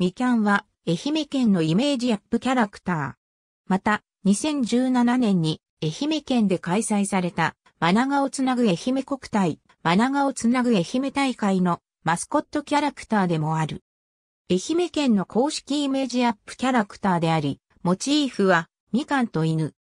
みきゃんは、愛媛県のイメージアップキャラクター。また、2017年に、愛媛県で開催された、マナガをつなぐ愛媛国体、マナガをつなぐ愛媛大会のマスコットキャラクターでもある。愛媛県の公式イメージアップキャラクターであり、モチーフは、みかんと犬。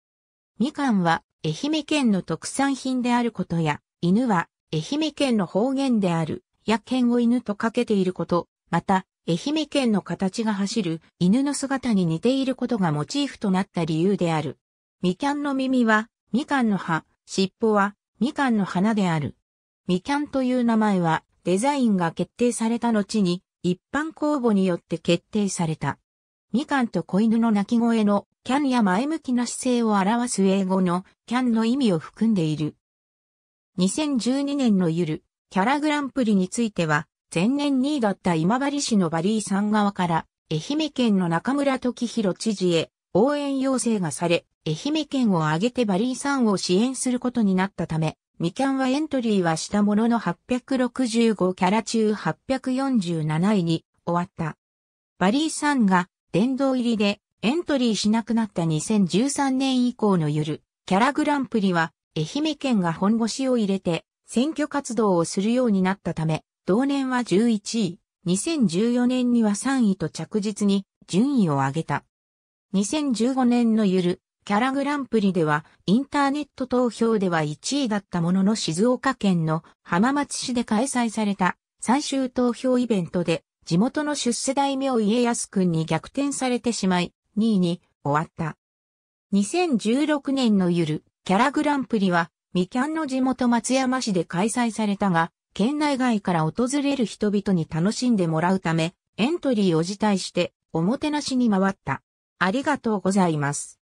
みかんは、愛媛県の特産品であることや、犬は、愛媛県の方言である、野犬を犬とかけていること、また、愛媛県の形が走る犬の姿に似ていることがモチーフとなった理由である。みきゃんの耳は、みかんの葉、尻尾は、みかんの花である。みきゃんという名前は、デザインが決定された後に、一般公募によって決定された。みかんと子犬の鳴き声の、キャンや前向きな姿勢を表す英語の、キャンの意味を含んでいる。2012年のゆる、キャラグランプリについては、前年2位だった今治市のバリーさん側から、愛媛県の中村時博知事へ応援要請がされ、愛媛県を挙げてバリーさんを支援することになったため、みキャんはエントリーはしたものの865キャラ中847位に終わった。バリーさんが殿堂入りでエントリーしなくなった2013年以降の夜、キャラグランプリは愛媛県が本腰を入れて選挙活動をするようになったため、同年は11位、2014年には3位と着実に順位を上げた。2015年のゆる、キャラグランプリでは、インターネット投票では1位だったものの静岡県の浜松市で開催された最終投票イベントで、地元の出世大名家康くんに逆転されてしまい、2位に終わった。2016年のゆる、キャラグランプリは、未キャンの地元松山市で開催されたが、県内外から訪れる人々に楽しんでもらうため、エントリーを辞退して、おもてなしに回った。ありがとうございます。